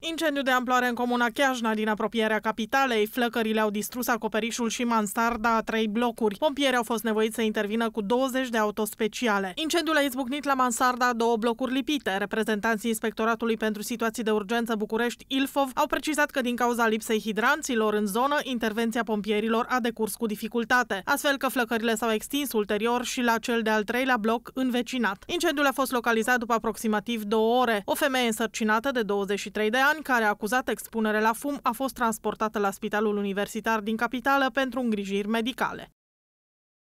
Incendiu de amploare în comuna Chiajna din apropierea capitalei. Flăcările au distrus acoperișul și mansarda a trei blocuri. Pompieri au fost nevoiți să intervină cu 20 de auto speciale. Incendiul a izbucnit la mansarda a două blocuri lipite. Reprezentanții Inspectoratului pentru Situații de Urgență București, Ilfov, au precizat că din cauza lipsei hidranților în zonă, intervenția pompierilor a decurs cu dificultate, astfel că flăcările s-au extins ulterior și la cel de-al treilea bloc învecinat. Incendiul a fost localizat după aproximativ două ore. O femeie însărcinată de 23 de ani ani, care a acuzat expunere la fum, a fost transportată la Spitalul Universitar din Capitală pentru îngrijiri medicale.